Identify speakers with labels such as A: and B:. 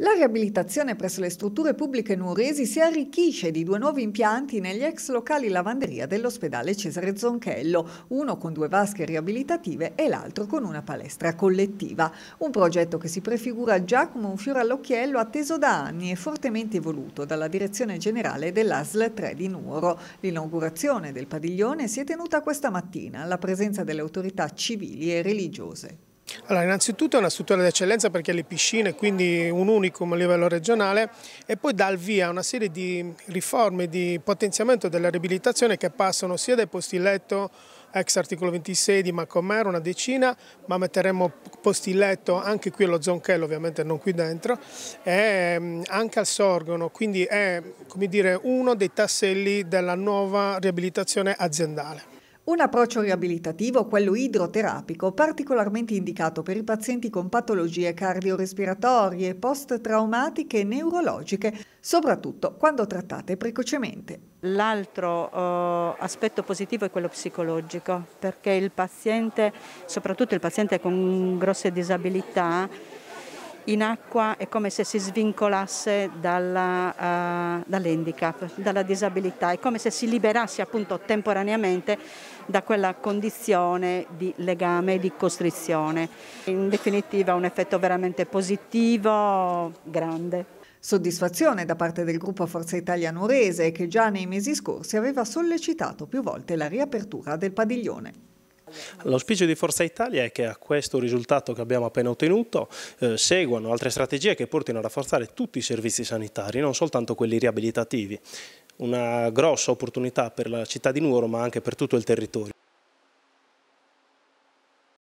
A: La riabilitazione presso le strutture pubbliche nuoresi si arricchisce di due nuovi impianti negli ex locali lavanderia dell'ospedale Cesare Zonchello, uno con due vasche riabilitative e l'altro con una palestra collettiva. Un progetto che si prefigura già come un fiore all'occhiello atteso da anni e fortemente voluto dalla direzione generale dell'ASL 3 di Nuoro. L'inaugurazione del padiglione si è tenuta questa mattina alla presenza delle autorità civili e religiose.
B: Allora, innanzitutto è una struttura d'eccellenza perché le piscine, quindi un unicum a livello regionale e poi dà il via a una serie di riforme di potenziamento della riabilitazione che passano sia dai posti letto ex articolo 26 di Macomero, una decina, ma metteremo posti letto anche qui allo Zonchello, ovviamente non qui dentro, e mm, anche al Sorgono, quindi è dire, uno dei tasselli della nuova riabilitazione aziendale. Un approccio riabilitativo, quello
A: idroterapico, particolarmente indicato per i pazienti con patologie cardiorespiratorie, post-traumatiche e neurologiche, soprattutto quando trattate precocemente.
C: L'altro eh, aspetto positivo è quello psicologico, perché il paziente, soprattutto il paziente con grosse disabilità, in acqua è come se si svincolasse dalla, uh, dall'handicap, dalla disabilità, è come se si liberasse appunto temporaneamente da quella condizione di legame e di costrizione. In definitiva un effetto veramente positivo,
A: grande. Soddisfazione da parte del gruppo Forza Italia Nurese che già nei mesi scorsi aveva sollecitato più volte la riapertura del padiglione.
D: L'auspicio di Forza Italia è che a questo risultato che abbiamo appena ottenuto eh, seguano altre strategie che portino a rafforzare tutti i servizi sanitari, non soltanto quelli riabilitativi. Una grossa opportunità per la città di Nuoro ma anche per tutto il territorio.